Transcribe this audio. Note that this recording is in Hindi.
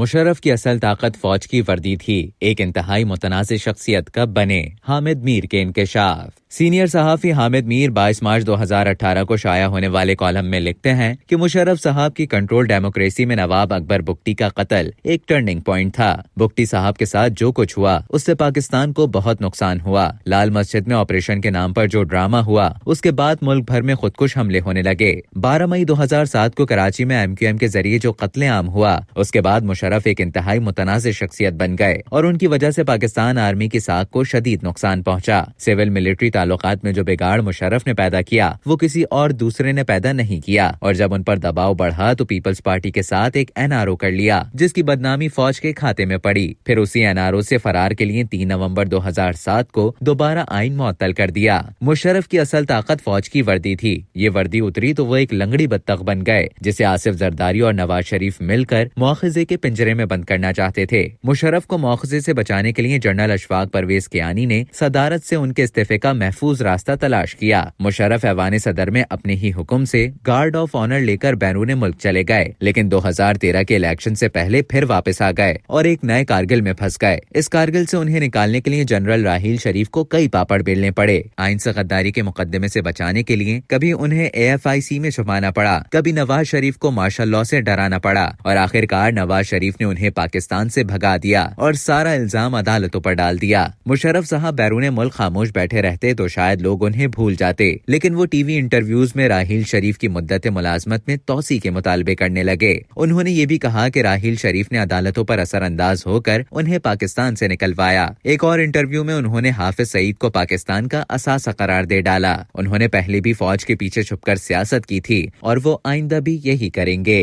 मुशर्रफ की असल ताकत फौज की वर्दी थी एक इंतहाई मुतनाज़ शख्सियत कब बने हामिद मीर के इंकशाफ सीनियर सहाफ़ी हामिद मीर 22 मार्च 2018 को शाया होने वाले कॉलम में लिखते हैं कि मुशरफ साहब की कंट्रोल डेमोक्रेसी में नवाब अकबर बुक्टी का कत्ल एक टर्निंग पॉइंट था बुक्टी साहब के साथ जो कुछ हुआ उससे पाकिस्तान को बहुत नुकसान हुआ लाल मस्जिद में ऑपरेशन के नाम पर जो ड्रामा हुआ उसके बाद मुल्क भर में खुदकुश हमले होने लगे बारह मई दो को कराची में एम क्यू एम के जरिए जो आम हुआ उसके बाद मुशरफ एक इंतहाई मुतनाज़ शख्सियत बन गए और उनकी वजह से पाकिस्तान आर्मी की साख को शदीद नुकसान पहुंचा सिविल मिलिट्री ताल्लुक में जो बिगाड़ मुशरफ ने पैदा किया वो किसी और दूसरे ने पैदा नहीं किया और जब उन पर दबाव बढ़ा तो पीपल्स पार्टी के साथ एक एन कर लिया जिसकी बदनामी फौज के खाते में पड़ी फिर उसी एन आर फरार के लिए तीन नवम्बर दो हजार सात को दोबारा आइन मअतल कर दिया मुशरफ की असल ताकत फौज की वर्दी थी ये वर्दी उतरी तो वो एक लंगड़ी बत्तख बन गए जिसे आसिफ जरदारी और नवाज शरीफ मिलकर मुआजे के पिंजरे में बंद करना चाहते थे मुशरफ को मुआजे से बचाने के लिए जनरल अशफाक परवेज कियानी ने सदारत से उनके इस्तीफे का महफूज रास्ता तलाश किया मुशरफ ऐवान सदर में अपने ही हुक्म से गार्ड ऑफ ऑनर लेकर बैरून मुल्क चले गए लेकिन 2013 के इलेक्शन से पहले फिर वापस आ गए और एक नए कारगिल में फंस गए इस कारगिल से उन्हें निकालने के लिए जनरल राहील शरीफ को कई पापड़ बेलने पड़े आइन से गद्दारी के मुकदमे से बचाने के लिए कभी उन्हें ए में छुपाना पड़ा कभी नवाज शरीफ को मार्शल लॉ से डराना पड़ा और आखिरकार नवाज शरीफ ने उन्हें पाकिस्तान से भगा दिया और सारा इल्जाम अदालतों पर डाल दिया मुशरफ साहब बैरून मुल्क खामोश बैठे रहते तो शायद लोग उन्हें भूल जाते लेकिन वो टीवी इंटरव्यूज में राहिल शरीफ की मुद्दत मुलाजमत में तोसी के मुतालबे करने लगे उन्होंने ये भी कहा कि राहल शरीफ ने अदालतों पर असरअंदाज होकर उन्हें पाकिस्तान से निकलवाया एक और इंटरव्यू में उन्होंने हाफिज सईद को पाकिस्तान का असासा करार दे डाला उन्होंने पहले भी फौज के पीछे छुपकर सियासत की थी और वो आइंदा भी यही करेंगे